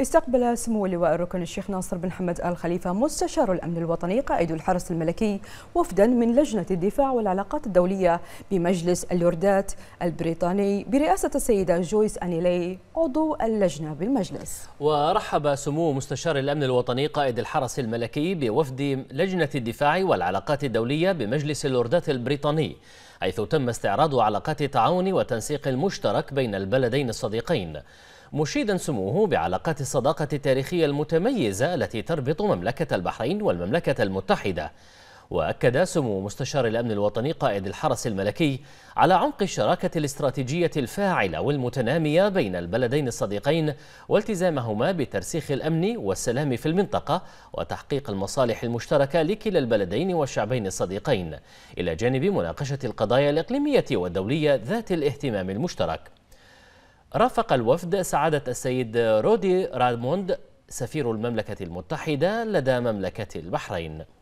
استقبل سمو اللواء الركن الشيخ ناصر بن حمد آل خليفة مستشار الأمن الوطني قائد الحرس الملكي وفدا من لجنة الدفاع والعلاقات الدولية بمجلس اللوردات البريطاني برئاسة السيدة جويس أنيلي عضو اللجنة بالمجلس ورحب سمو مستشار الأمن الوطني قائد الحرس الملكي بوفد لجنة الدفاع والعلاقات الدولية بمجلس اللوردات البريطاني حيث تم استعراض علاقات التعاون والتنسيق المشترك بين البلدين الصديقين مشيدا سموه بعلاقات الصداقة التاريخية المتميزة التي تربط مملكة البحرين والمملكة المتحدة وأكد سمو مستشار الأمن الوطني قائد الحرس الملكي على عمق الشراكة الاستراتيجية الفاعلة والمتنامية بين البلدين الصديقين والتزامهما بترسيخ الأمن والسلام في المنطقة وتحقيق المصالح المشتركة لكلا البلدين والشعبين الصديقين إلى جانب مناقشة القضايا الإقليمية والدولية ذات الاهتمام المشترك رافق الوفد سعادة السيد رودي رادموند سفير المملكة المتحدة لدى مملكة البحرين